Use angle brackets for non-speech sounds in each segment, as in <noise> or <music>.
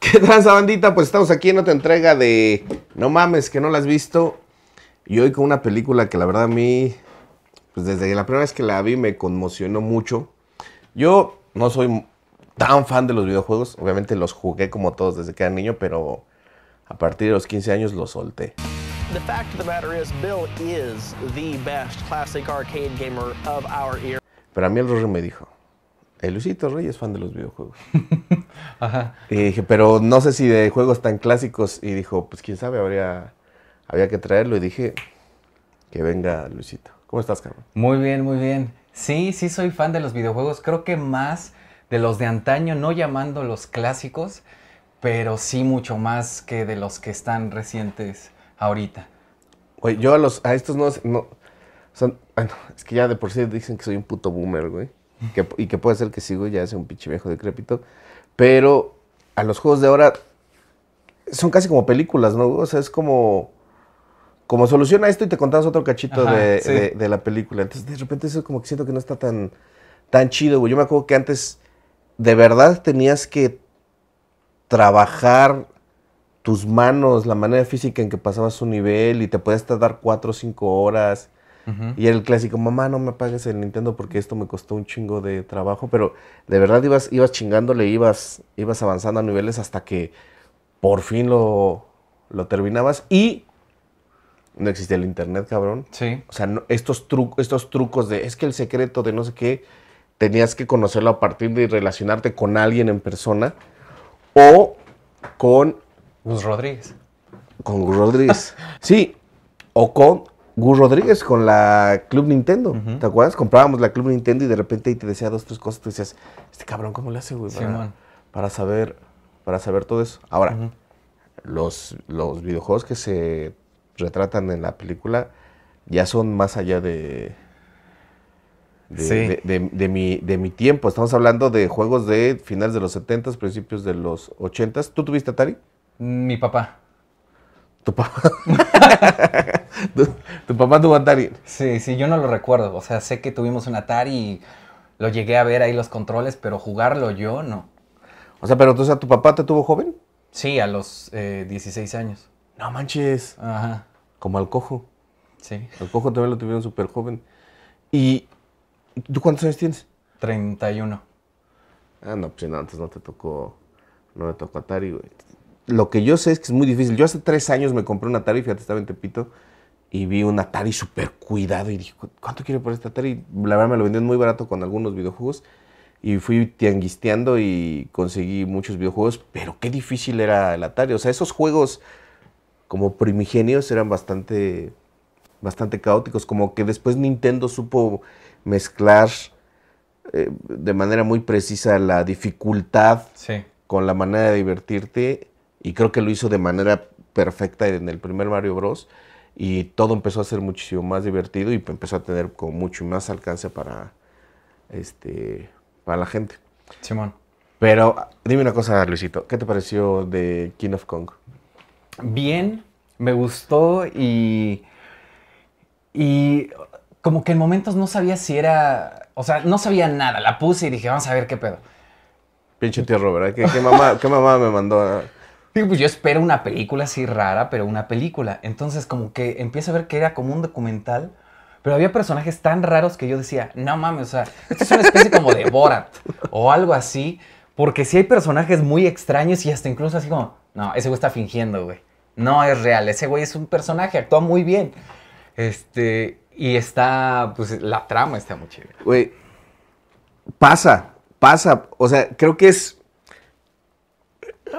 ¿Qué tal, bandita? Pues estamos aquí en otra entrega de No mames que no la has visto. Y hoy con una película que la verdad a mí, pues desde la primera vez que la vi me conmocionó mucho. Yo no soy tan fan de los videojuegos. Obviamente los jugué como todos desde que era niño, pero a partir de los 15 años los solté. Pero a mí el Rory me dijo, el eh, Luisito Rey es fan de los videojuegos. <laughs> Ajá. Y dije, pero no sé si de juegos tan clásicos. Y dijo, pues quién sabe, habría, había que traerlo. Y dije, que venga Luisito. ¿Cómo estás, Carmen? Muy bien, muy bien. Sí, sí soy fan de los videojuegos. Creo que más de los de antaño, no llamando los clásicos, pero sí mucho más que de los que están recientes ahorita. Oye, yo a los a estos no, son es que ya de por sí dicen que soy un puto boomer, güey. <laughs> y que puede ser que sigo ya sea un pinche viejo decrépito, pero a los juegos de ahora son casi como películas, ¿no? O sea, es como como soluciona esto y te contamos otro cachito de, la película. Entonces, de repente eso como que siento que no está tan, tan chido, güey. Yo me acuerdo que antes de verdad tenías que trabajar tus manos, la manera física en que pasabas un nivel y te podías tardar cuatro o cinco horas. Y el clásico, mamá, no me apagues el Nintendo porque esto me costó un chingo de trabajo, pero de verdad ibas, ibas chingándole, ibas, ibas avanzando a niveles hasta que por fin lo, terminabas y no existía el internet, cabrón. Sí. O sea, estos, estos trucos de, es que el secreto de no sé qué, tenías que conocerlo a partir de relacionarte con alguien en persona o con... Gus Rodríguez. Con Gus Rodríguez. <laughs> sí, o con Gus Rodríguez, con la Club Nintendo. ¿Te acuerdas? Comprábamos la Club Nintendo y de repente ahí te decía dos, tres cosas. Tú decías, este cabrón, ¿cómo le hace, güey? Para, para, saber, para saber todo eso. Ahora, los, los videojuegos que se retratan en la película ya son más allá de de, de, mi, tiempo. Estamos hablando de juegos de finales de los 70s, principios de los 80s. ¿Tú tuviste Atari? Mi papá. ¿Tu papá? <laughs> ¿Tu, papá tuvo Atari? Sí, sí, yo no lo recuerdo. O sea, sé que tuvimos un Atari y lo llegué a ver ahí los controles, pero jugarlo yo no. O sea, pero entonces, ¿tu papá te tuvo joven? Sí, a los 16 eh, años. No manches. Ajá. Como al cojo. Sí. Al cojo también lo tuvieron súper joven. Y, ¿Tú cuántos años tienes? 31. Ah, no, pues no, antes no te tocó, no me tocó Atari, güey. Lo que yo sé es que es muy difícil. Yo hace tres años me compré un Atari, fíjate, estaba en Tepito, y vi un Atari súper cuidado y dije, ¿cuánto quiero por este Atari? La verdad me lo vendieron muy barato con algunos videojuegos y fui tianguisteando y conseguí muchos videojuegos, pero qué difícil era el Atari. O sea, esos juegos como primigenios eran bastante, bastante caóticos, como que después Nintendo supo mezclar eh, de manera muy precisa la dificultad con la manera de divertirte y creo que lo hizo de manera perfecta en el primer Mario Bros. Y todo empezó a ser muchísimo más divertido y empezó a tener como mucho más alcance para, este, para la gente. Simón. Pero dime una cosa, Luisito, ¿qué te pareció de King of Kong? Bien, me gustó y... Y como que en momentos no sabía si era, o sea, no sabía nada, la puse y dije, vamos a ver qué pedo. Pinche tierra, ¿eh? ¿verdad? ¿Qué, mamá, me mandó? Digo, pues yo espero una película así rara, pero una película. Entonces como que empiezo a ver que era como un documental, pero había personajes tan raros que yo decía, no mames, o sea, esto es una especie como de Borat o algo así, porque si hay personajes muy extraños y hasta incluso así como, no, ese güey está fingiendo, güey. No es real, ese güey es un personaje, actúa muy bien. Este, y está, pues la trama está muy chida. Güey, pasa, pasa. O sea, creo que es.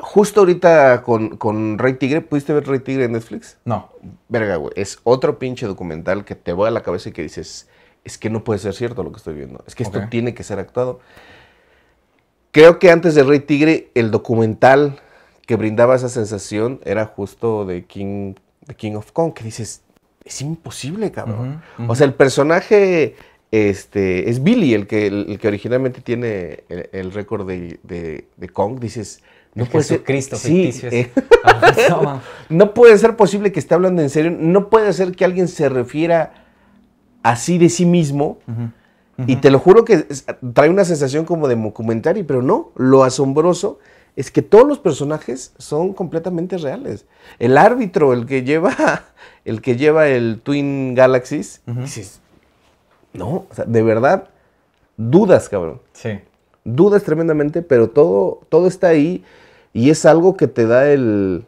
Justo ahorita con, Rey Tigre, ¿pudiste ver Rey Tigre en Netflix? No. Verga, güey. Es otro pinche documental que te va a la cabeza y que dices, es que no puede ser cierto lo que estoy viendo. Es que esto tiene que ser actuado. Creo que antes de Rey Tigre, el documental que brindaba esa sensación era justo de King, de King of Kong, que dices, es imposible, cabrón. O sea, el personaje este, es Billy, el que, el, que originalmente tiene el, récord de, Kong. Dices, no puede ser. Cristo, eh, <laughs> ah, <laughs> no puede ser posible que esté hablando en serio. No puede ser que alguien se refiera así de sí mismo. Y te lo juro que trae una sensación como de documentario, pero no. Lo asombroso es que todos los personajes son completamente reales. El árbitro, el que lleva <laughs> el, que lleva el Twin Galaxies, no, o sea, de verdad, dudas, cabrón. Sí. Dudas tremendamente, pero todo, todo está ahí y es algo que te da el,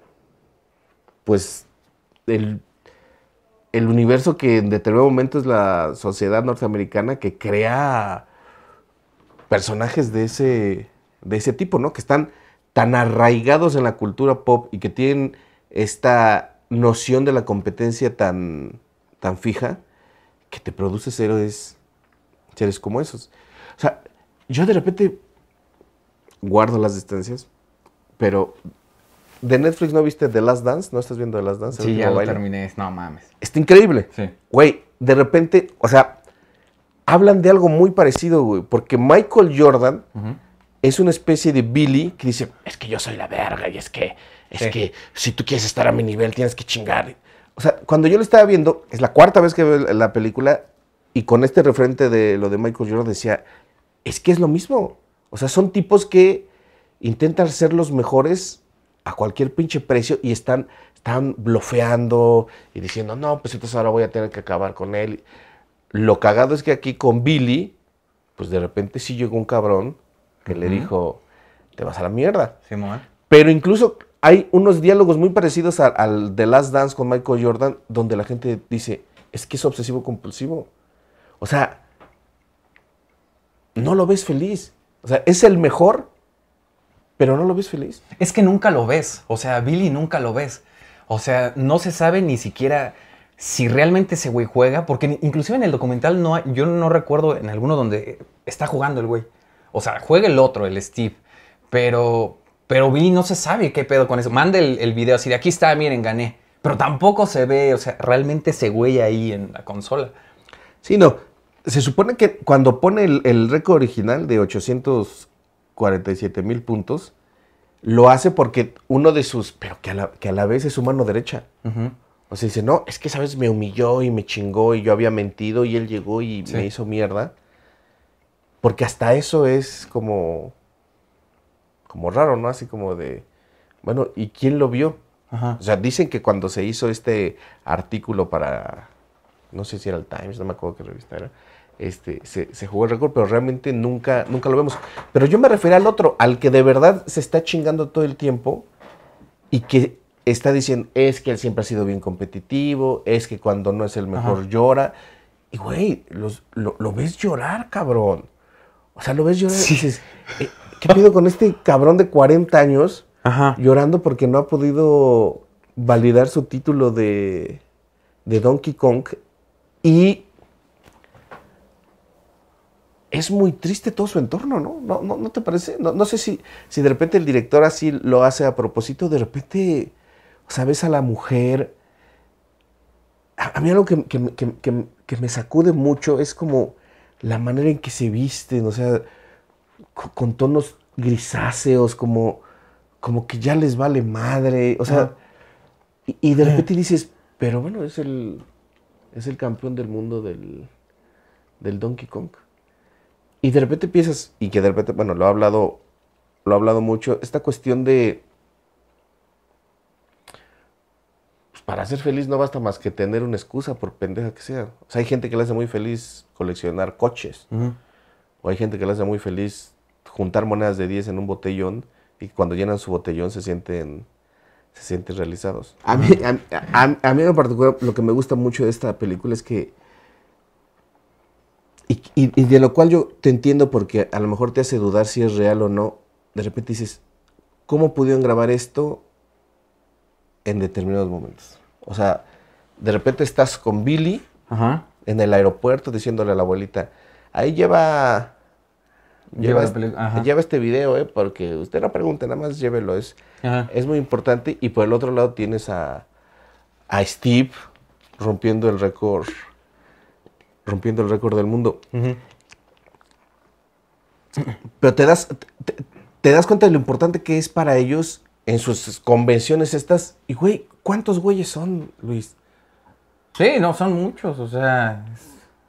pues, el, el universo que en determinado momento es la sociedad norteamericana que crea personajes de ese, de ese tipo, ¿no? Que están tan arraigados en la cultura pop y que tienen esta noción de la competencia tan, tan fija, que te produce héroes, seres como esos. O sea, yo de repente guardo las distancias, pero de Netflix no viste The Last Dance, no estás viendo The Last Dance. Sí, ya lo terminé, no mames. Está increíble. Sí. Güey, de repente, o sea, hablan de algo muy parecido, güey, porque Michael Jordan es una especie de Billy que dice, es que yo soy la verga y es que, es que si tú quieres estar a mi nivel tienes que chingar. O sea, cuando yo lo estaba viendo, es la cuarta vez que veo la película y con este referente de lo de Michael Jordan decía, es que es lo mismo. O sea, son tipos que intentan ser los mejores a cualquier pinche precio y están, están blofeando y diciendo, no, pues entonces ahora voy a tener que acabar con él. Lo cagado es que aquí con Billy, pues de repente sí llegó un cabrón que le dijo, te vas a la mierda. Sí, Pero incluso hay unos diálogos muy parecidos al, de The Last Dance con Michael Jordan, donde la gente dice, es que es obsesivo compulsivo. O sea, no lo ves feliz. O sea, es el mejor, pero no lo ves feliz. Es que nunca lo ves. O sea, Billy nunca lo ves. O sea, no se sabe ni siquiera si realmente ese güey juega, porque inclusive en el documental no yo no recuerdo en alguno donde está jugando el güey. O sea, juega el otro, el Steve. Pero, pero Billy no se sabe qué pedo con eso. mande el, video así de aquí está, miren, gané. Pero tampoco se ve, o sea, realmente se huella ahí en la consola. Sí, no. Se supone que cuando pone el, récord original de 847 mil puntos, lo hace porque uno de sus, pero que a la, que a la vez es su mano derecha. O sea, dice, no, es que, ¿sabes? Me humilló y me chingó y yo había mentido y él llegó y me hizo mierda. Porque hasta eso es como, como raro, ¿no? Así como de, bueno, ¿y quién lo vio? O sea, dicen que cuando se hizo este artículo para, no sé si era el Times, no me acuerdo qué revista era, este, se, jugó el récord, pero realmente nunca, nunca lo vemos. Pero yo me refería al otro, al que de verdad se está chingando todo el tiempo y que está diciendo, es que él siempre ha sido bien competitivo, es que cuando no es el mejor llora. Y güey, lo, ves llorar, cabrón. O sea, lo ves llorar sí. dices, eh, ¿qué pido con este cabrón de 40 años llorando porque no ha podido validar su título de, de Donkey Kong? Y es muy triste todo su entorno, ¿no? ¿No, te parece? No, sé si, si de repente el director así lo hace a propósito, de repente, o sea, ves a la mujer. A, mí algo que, que, me sacude mucho es como la manera en que se visten, o sea, con, tonos grisáceos, como, como que ya les vale madre, o sea, y, y, de repente dices, pero bueno, es el, es el campeón del mundo del, del Donkey Kong. Y de repente piensas, y que de repente, bueno, lo ha hablado, lo ha hablado mucho, esta cuestión de para ser feliz no basta más que tener una excusa, por pendeja que sea. O sea, hay gente que le hace muy feliz coleccionar coches. O hay gente que le hace muy feliz juntar monedas de 10 en un botellón y cuando llenan su botellón se sienten, se sienten realizados. A mí, en particular lo que me gusta mucho de esta película es que... Y, y de lo cual yo te entiendo porque a lo mejor te hace dudar si es real o no. De repente dices, ¿cómo pudieron grabar esto en determinados momentos. O sea, de repente estás con Billy en el aeropuerto diciéndole a la abuelita, ahí lleva... Lleva, este, video, eh, porque usted no pregunte, nada más llévelo. Es, es muy importante. Y por el otro lado tienes a, a Steve rompiendo el récord, rompiendo el récord del mundo. Pero te das, te das cuenta de lo importante que es para ellos en sus convenciones estas. Y, güey, ¿cuántos güeyes son, Luis? Sí, no son muchos, o sea.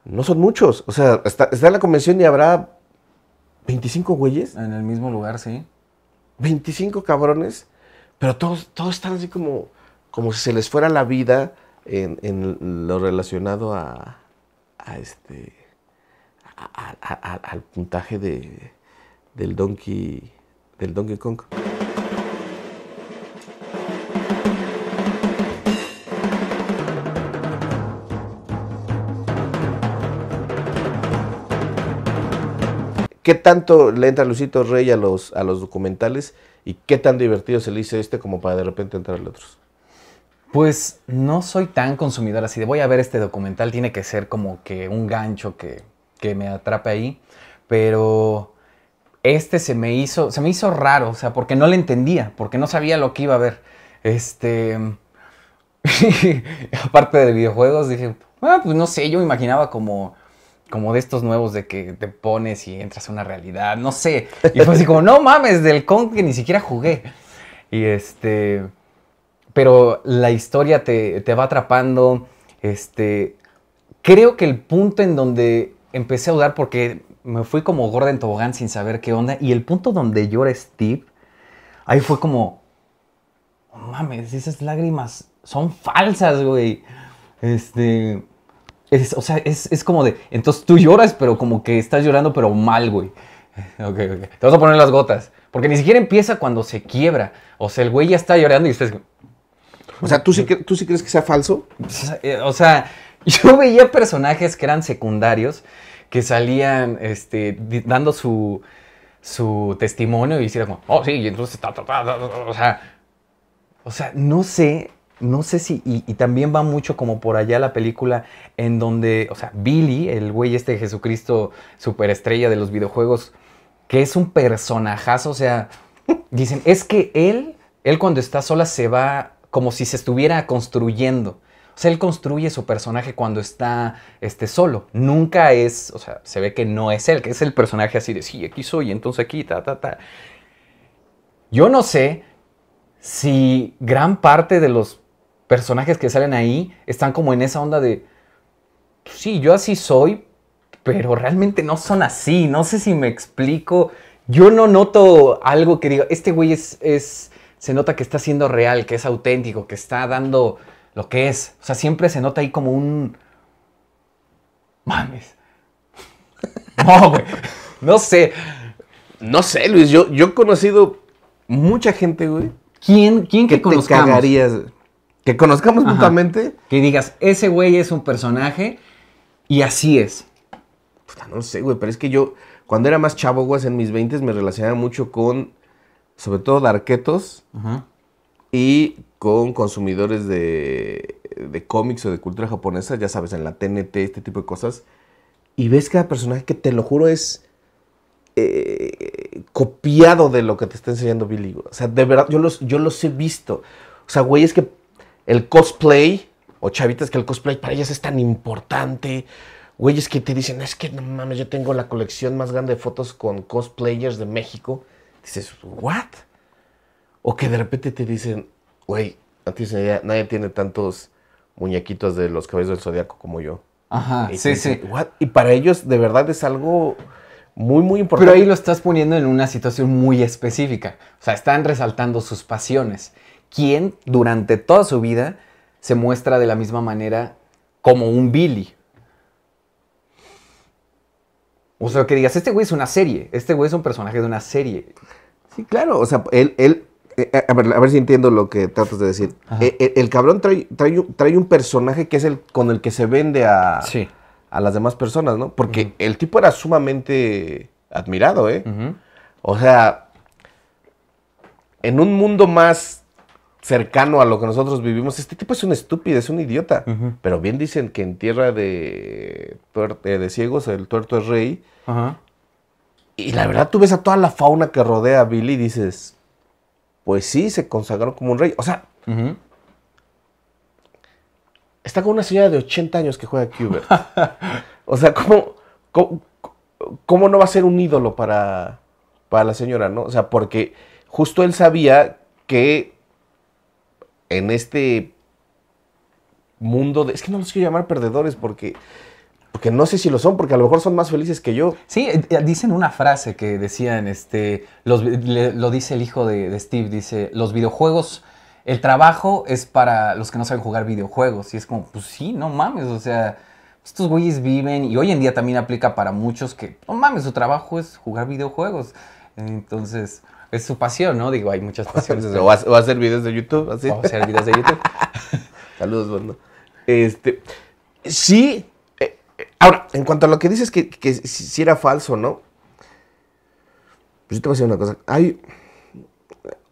No son muchos. O sea, está, en la convención y habrá 25 güeyes. En el mismo lugar, sí. 25 cabrones, pero todos, todos están así como, como si se les fuera la vida en, lo relacionado a, este. al puntaje de, del Donkey. del Donkey Kong. ¿Qué tanto le entra Luisito Rey a los, a los documentales y qué tan divertido se le hizo este como para de repente entrarle otros? Pues no soy tan consumidor así de voy a ver este documental, tiene que ser como que un gancho que, me atrape ahí, pero este se me hizo, se me hizo raro, o sea, porque no le entendía, porque no sabía lo que iba a ver. Este, <laughs> aparte de videojuegos, dije, ah, pues no sé, yo imaginaba como como de estos nuevos de que te pones y entras a una realidad, no sé. Y fue así como, no mames, del con que ni siquiera jugué. Y este, pero la historia te, te va atrapando. Este, creo que el punto en donde empecé a dudar, porque me fui como gorda en tobogán sin saber qué onda, y el punto donde llora Steve, ahí fue como, no mames, esas lágrimas son falsas, güey. Este, es, o sea, es, como de. Entonces tú lloras, pero como que estás llorando, pero mal, güey. <laughs> Ok, ok. Te vas a poner las gotas. Porque ni siquiera empieza cuando se quiebra. O sea, el güey ya está llorando y ustedes. O sea, ¿tú sí, ¿tú sí crees que sea falso? Pues, eh, o sea, <laughs> yo veía personajes que eran secundarios que salían este, dando su, su testimonio y decían como, oh sí, y entonces, está o sea, o sea, no sé no sé si, y, también va mucho como por allá la película en donde, o sea, Billy, el güey este Jesucristo superestrella de los videojuegos, que es un personajazo, o sea, dicen, es que él, él cuando está sola se va como si se estuviera construyendo. O sea, él construye su personaje cuando está este, solo. Nunca es, o sea, se ve que no es él, que es el personaje así de, sí, aquí soy, entonces aquí, ta, ta, ta. Yo no sé si gran parte de los personajes que salen ahí están como en esa onda de, pues sí, yo así soy, pero realmente no son así, no sé si me explico, yo no noto algo que diga, este güey es, se nota que está siendo real, que es auténtico, que está dando lo que es, o sea, siempre se nota ahí como un... Mames. <laughs> No, güey. No sé. No sé, Luis. Yo, yo he conocido mucha gente, güey. ¿Quién, quién que, que conozcamos mutuamente. Que digas, ese güey es un personaje y así es. Puta, no sé, güey, pero es que yo, cuando era más chavo, güey, en mis 20 me relacionaba mucho con, sobre todo, darquetos y con consumidores de, de cómics o de cultura japonesa, ya sabes, en la TNT, este tipo de cosas. Y ves cada personaje que te lo juro es eh, copiado de lo que te está enseñando Billy. O sea, de verdad, yo los, yo los he visto. O sea, güey, es que el cosplay, o chavitas que el cosplay para ellas es tan importante. Güeyes que te dicen, es que no mames, yo tengo la colección más grande de fotos con cosplayers de México. Dices, ¿what? O que de repente te dicen, güey, nadie tiene tantos muñequitos de los cabellos del zodiaco como yo. Ajá, sí, sí. Y para ellos de verdad es algo muy, muy importante. Pero ahí lo estás poniendo en una situación muy específica. O sea, están resaltando sus pasiones quien durante toda su vida se muestra de la misma manera como un Billy. O sea, que digas, este güey es una serie, este güey es un personaje de una serie. Sí, claro, o sea, él, eh, eh, a, ver, si entiendo lo que tratas de decir. Eh, el, cabrón trae, un personaje que es el con el que se vende a, a las demás personas, ¿no? Porque el tipo era sumamente admirado, ¿eh? O sea, en un mundo más cercano a lo que nosotros vivimos. Este tipo es un estúpido, es un idiota. Pero bien dicen que en tierra de, ciegos el tuerto es rey. Y la verdad tú ves a toda la fauna que rodea a Billy y dices, pues sí, se consagró como un rey. O sea, está con una señora de 80 años que juega Cuber. <laughs> o sea, ¿cómo, ¿cómo, no va a ser un ídolo para, para la señora, no? O sea, porque justo él sabía que en este mundo de... Es que no los quiero llamar perdedores porque... Porque no sé si lo son, porque a lo mejor son más felices que yo. Sí, eh, dicen una frase que decían, este, lo dice el hijo de, de, Steve, dice, los videojuegos, el trabajo es para los que no saben jugar videojuegos. Y es como, pues sí, no mames, o sea, estos güeyes viven, y hoy en día también aplica para muchos que, no mames, su trabajo es jugar videojuegos. Entonces, es su pasión, ¿no? Digo, hay muchas pasiones. <laughs> o, a hacer videos de YouTube, así. O hacer videos de YouTube. <laughs> Saludos, bueno. Este, sí. Eh, eh, ahora, en cuanto a lo que dices que, que si, era falso, ¿no? Pues yo te voy a decir una cosa. Hay,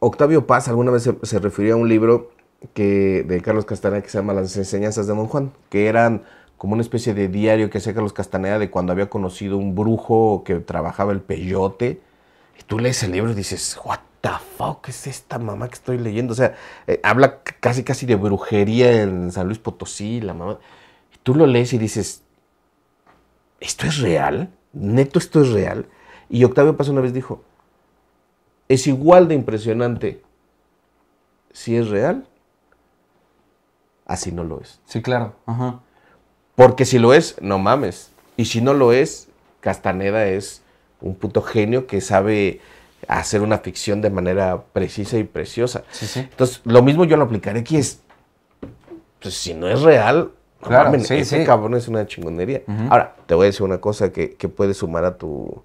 Octavio Paz alguna vez se, refirió a un libro que, de Carlos Castaneda que se llama Las enseñanzas de Don Juan, que eran como una especie de diario que hacía Carlos Castaneda de cuando había conocido un brujo que trabajaba el peyote y tú lees el libro y dices, what the es esta mamá que estoy leyendo? O sea, eh, habla casi casi de brujería en San Luis Potosí, la mamá. Y tú lo lees y dices, ¿esto es real? ¿Neto esto es real? Y Octavio Paz una vez dijo, es igual de impresionante si es real, así no lo es. Sí, claro. Porque si lo es, no mames. Y si no lo es, Castaneda es un puto genio que sabe hacer una ficción de manera precisa y preciosa. Entonces, lo mismo yo lo aplicaré aquí es, pues si no es real, ese cabrón es una chingonería. Ahora, te voy a decir una cosa que, puede sumar a tu,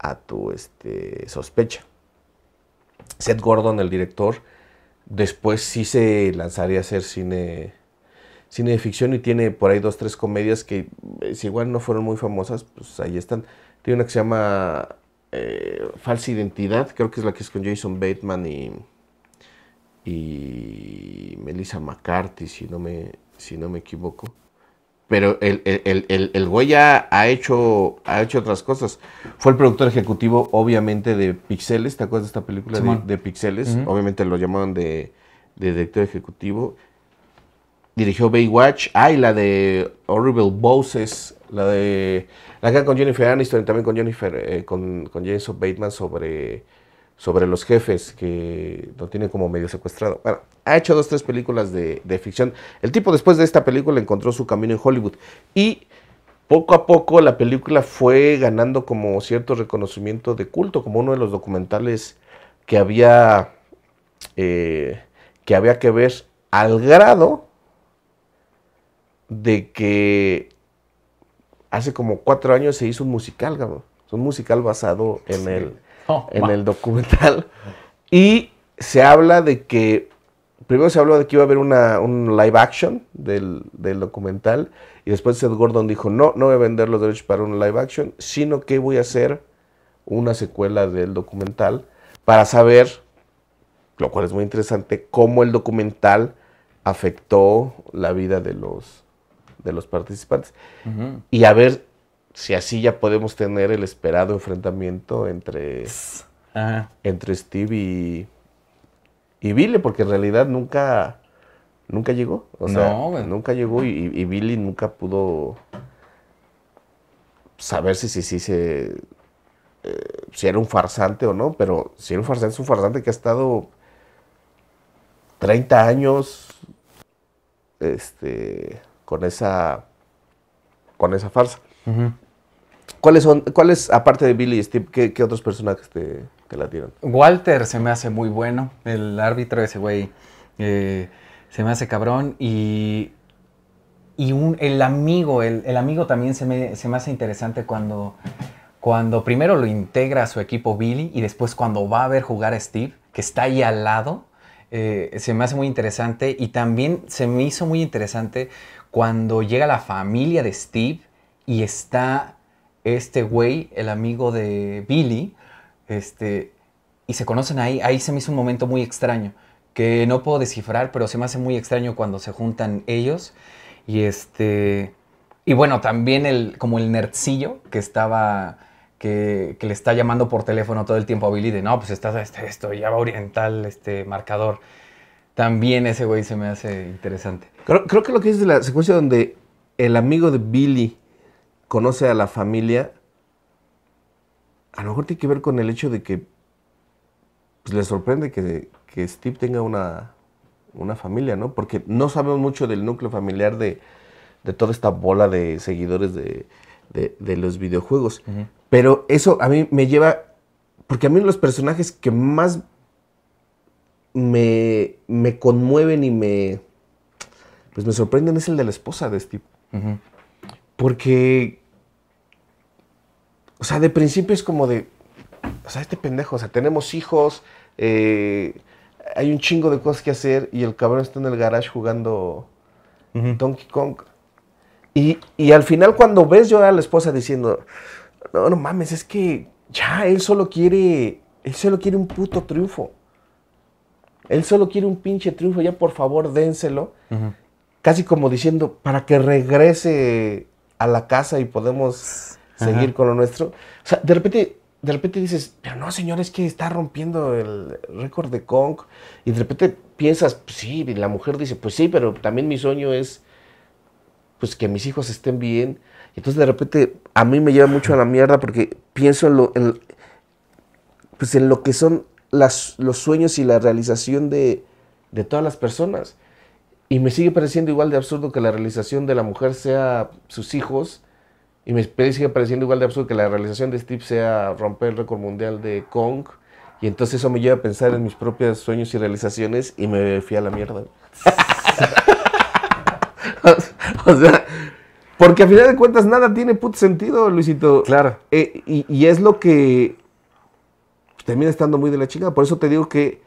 a tu este, sospecha. Seth Gordon, el director, después sí se lanzaría a hacer cine, cine de ficción y tiene por ahí dos, tres comedias que eh, si igual no fueron muy famosas, pues ahí están. Tiene una que se llama eh, Falsa Identidad, creo que es la que es con Jason Bateman y, y Melissa McCarthy, si no me, si no me equivoco. Pero el, el, güey ya ha hecho, ha hecho otras cosas. Fue el productor ejecutivo, obviamente, de Pixeles. ¿Te acuerdas de esta película de, Pixeles? Obviamente lo llamaban de, de director ejecutivo dirigió Baywatch. Ah, y la de Horrible Bosses, la de la que con Jennifer Aniston y también con Jennifer, eh, con, con Jason Bateman sobre, sobre los jefes que lo tienen como medio secuestrado. Bueno, ha hecho dos, tres películas de, ficción. El tipo después de esta película encontró su camino en Hollywood y poco a poco la película fue ganando como cierto reconocimiento de culto, como uno de los documentales que había, eh, que, había que ver al grado de que hace como cuatro años se hizo un musical, un musical basado en el, oh, en el documental. Y se habla de que. Primero se habló de que iba a haber una, un live action del, documental. Y después Ed Gordon dijo: No, no voy a vender los derechos para un live action, sino que voy a hacer una secuela del documental para saber, lo cual es muy interesante, cómo el documental afectó la vida de los, de los participantes y a ver si así ya podemos tener el esperado enfrentamiento entre, entre Steve y, y Billy, porque en realidad nunca, nunca llegó. O sea, nunca llegó y, Billy nunca pudo saber si, si, se, eh, si era un farsante o no, pero si era un farsante, es un farsante que ha estado 30 años este, con esa, con esa farsa. ¿Cuáles son, cuáles, aparte de Billy y Steve, qué, qué otros personajes te, la tiran? Walter se me hace muy bueno, el árbitro ese güey eh, se me hace cabrón y, y el amigo, el, amigo también se me, se hace interesante cuando cuando primero lo integra a su equipo Billy y después cuando va a ver jugar a Steve, que está ahí al lado, eh, se me hace muy interesante y también se me hizo muy interesante cuando llega la familia de Steve y está este güey, el amigo de Billy, este, y se conocen ahí, ahí se me hizo un momento muy extraño, que no puedo descifrar, pero se me hace muy extraño cuando se juntan ellos. Y este, y bueno, también el, como el nerdcillo que estaba... Que, le está llamando por teléfono todo el tiempo a Billy de no, pues está este, esto, ya va oriental, este marcador. También ese güey se me hace interesante. Creo, que lo que es la secuencia donde el amigo de Billy conoce a la familia, a lo mejor tiene que ver con el hecho de que pues, le sorprende que, Steve tenga una, familia, ¿no? Porque no sabemos mucho del núcleo familiar de, toda esta bola de seguidores de, los videojuegos. Pero eso a mí me lleva, porque a mí los personajes que más me, conmueven y me, pues me sorprenden es el de la esposa de este tipo Porque, o sea, de principio es como de, o sea, este pendejo, o sea, tenemos hijos, eh, hay un chingo de cosas que hacer y el cabrón está en el garage jugando Donkey Kong. Y, al final cuando ves llorar a la esposa diciendo, no, no mames, es que ya, él solo quiere, él solo quiere un puto triunfo. Él solo quiere un pinche triunfo, ya por favor dénselo. Casi como diciendo, para que regrese a la casa y podemos seguir con lo nuestro. O sea, de repente, de repente dices, pero no, señor, es que está rompiendo el récord de Kong. Y de repente piensas, pues sí, y la mujer dice, pues sí, pero también mi sueño es pues que mis hijos estén bien. Y entonces de repente a mí me lleva mucho a la mierda porque pienso en lo, pues en lo que son los sueños y la realización de, todas las personas. Y me sigue pareciendo igual de absurdo que la realización de la mujer sea sus hijos. Y me sigue pareciendo igual de absurdo que la realización de Steve sea romper el récord mundial de Kong. Y entonces eso me lleva a pensar en mis propios sueños y realizaciones y me fui a la mierda. <laughs> o sea, porque a final de cuentas nada tiene puto sentido, Luisito. Claro. Eh, y es lo que termina estando muy de la chingada. Por eso te digo que,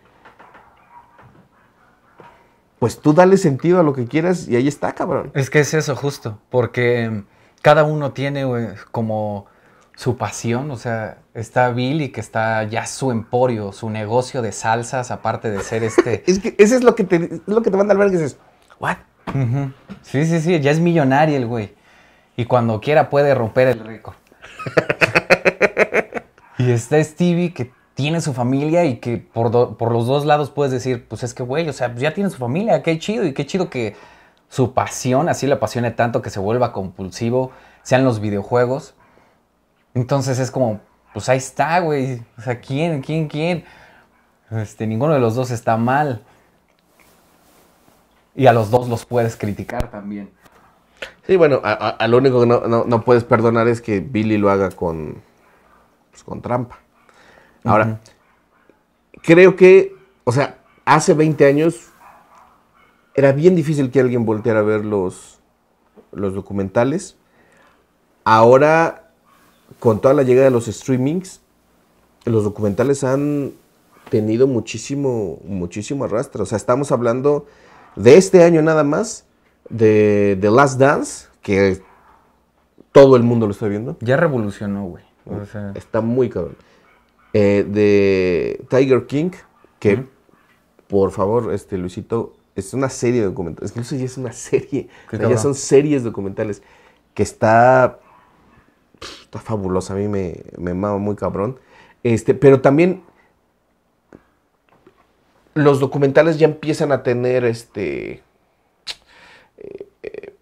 pues tú dale sentido a lo que quieras y ahí está, cabrón. Es que es eso justo, porque cada uno tiene como su pasión, o sea, está Billy que está ya su emporio, su negocio de salsas, aparte de ser este. <laughs> es que eso es lo que te, que te manda al ver que dices, ¿what? Sí, sí, sí, ya es millonario el güey. Y cuando quiera puede romper el récord. <laughs> y está Stevie que tiene su familia y que por, por los dos lados puedes decir, pues es que, güey, o sea, pues ya tiene su familia, qué chido y qué chido que su pasión, así le apasione tanto que se vuelva compulsivo, sean los videojuegos. Entonces es como, pues ahí está, güey, o sea, ¿quién, quién, quién? Este, ninguno de los dos está mal. Y a los dos los puedes criticar también. Sí, bueno, a, lo único que no, no, puedes perdonar es que Billy lo haga con, pues, con trampa. Ahora, creo que, o sea, hace 20 años era bien difícil que alguien volteara a ver los, los documentales. Ahora, con toda la llegada de los streamings, los documentales han tenido muchísimo, muchísimo arrastre. O sea, estamos hablando de este año nada más, de The Last Dance, que todo el mundo lo está viendo. Ya revolucionó, güey. Está muy cabrón. Eh, de Tiger King, que, por favor, este Luisito, es una serie de documentales. Incluso ya es una serie. ya son series documentales. Que está. Está fabulosa. A mí me, me mama muy cabrón. Este, pero también. Los documentales ya empiezan a tener este. Eh, eh,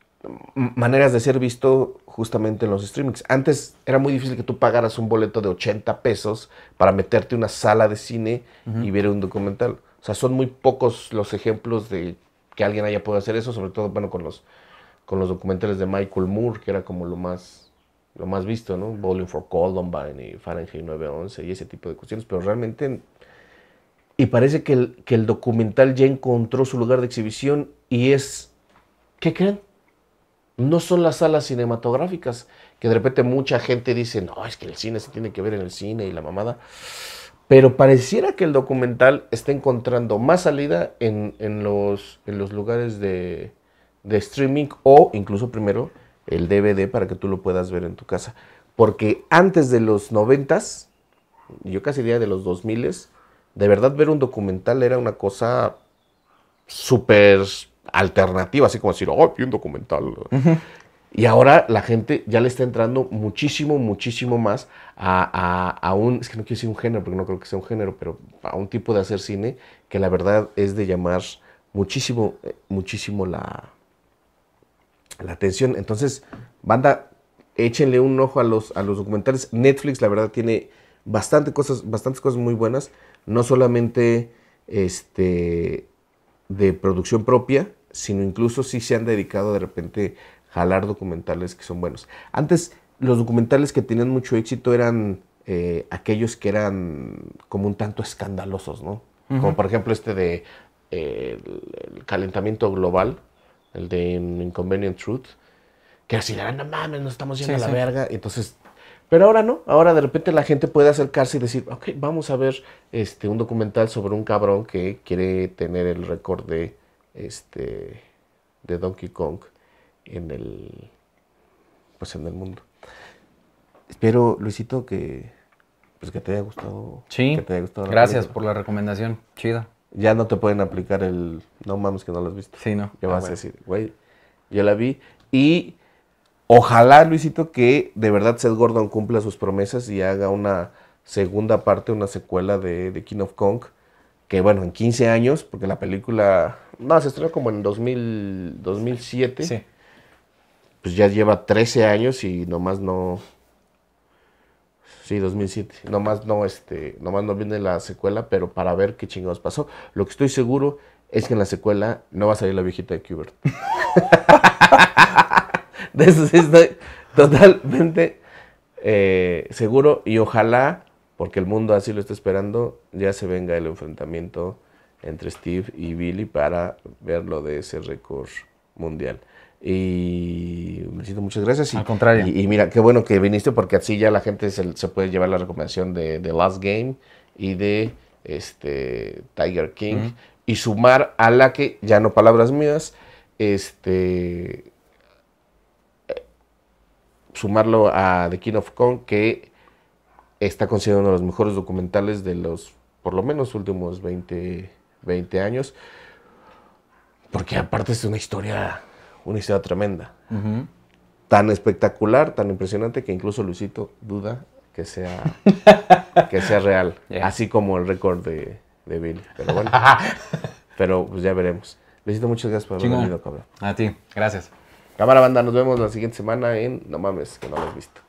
maneras de ser visto justamente en los streamings. Antes era muy difícil que tú pagaras un boleto de 80 pesos para meterte en una sala de cine y ver un documental. O sea, son muy pocos los ejemplos de que alguien haya podido hacer eso, sobre todo, bueno, con los, con los documentales de Michael Moore, que era como lo más, lo más visto, ¿no? Bowling for Columbine y Fahrenheit 911 y ese tipo de cuestiones, pero realmente... Y parece que el, que el documental ya encontró su lugar de exhibición y es... ¿Qué creen? no son las salas cinematográficas, que de repente mucha gente dice, no, es que el cine se tiene que ver en el cine y la mamada. Pero pareciera que el documental está encontrando más salida en, los, en los, lugares de, streaming o incluso primero el DVD para que tú lo puedas ver en tu casa. Porque antes de los noventas, yo casi diría de los miles, de verdad ver un documental era una cosa súper alternativa, así como decir, oh, un documental. Y ahora la gente ya le está entrando muchísimo, muchísimo más a, un, es que no quiero decir un género, porque no creo que sea un género, pero a un tipo de hacer cine que la verdad es de llamar muchísimo, eh, muchísimo la, la atención. Entonces, banda, échenle un ojo a los, a los documentales. Netflix, la verdad, tiene bastante cosas, bastantes cosas muy buenas, no solamente este, de producción propia, sino incluso si se han dedicado de repente a jalar documentales que son buenos. Antes los documentales que tenían mucho éxito eran eh, aquellos que eran como un tanto escandalosos, ¿no? Como por ejemplo este de eh, el, calentamiento global, el de Inconvenient Truth, que así eran ah, no mames, nos estamos yendo a la verga. Entonces, pero ahora no, ahora de repente la gente puede acercarse y decir, ok, vamos a ver este, un documental sobre un cabrón que quiere tener el récord de este, de Donkey Kong en el, pues en el mundo. Espero, Luisito, que, pues que te haya gustado. gracias por la recomendación. Chida. Ya no te pueden aplicar el, no mames que no lo has visto. Sí, no. Ya ah, vas a decir, güey, yo la vi y... Ojalá, Luisito, que de verdad Seth Gordon cumpla sus promesas y haga una segunda parte, una secuela de King of Kong que bueno, en 15 años, porque la película, no, se estrenó como en 2007, sí. pues ya lleva 13 años y nomás no... Sí, 2007. Nomás no, este, nomás no viene la secuela, pero para ver qué chingados pasó. Lo que estoy seguro es que en la secuela no va a salir la viejita de Kubert. <laughs> de eso sí estoy totalmente eh, seguro y ojalá porque el mundo así lo está esperando, ya se venga el enfrentamiento entre Steve y Billy para ver lo de ese récord mundial. Y siento muchas gracias. Y, Al contrario. Y, mira, qué bueno que viniste porque así ya la gente se, puede llevar la recomendación de The Last Game y de este, Tiger King y sumar a la que, ya no palabras mías, este, eh, sumarlo a The King of Kong que está considerado uno de los mejores documentales de los, por lo menos, últimos 20, años, porque aparte es una historia, una historia tremenda. Tan espectacular, tan impresionante que incluso Luisito duda que sea, <laughs> que sea real. Así como el récord de, de Bill. Pero bueno, <laughs> pero pues ya veremos. Luisito, muchas gracias por haber venido, cabrón. A ti, gracias. Cámara banda, nos vemos la siguiente semana en No mames, que no lo has visto.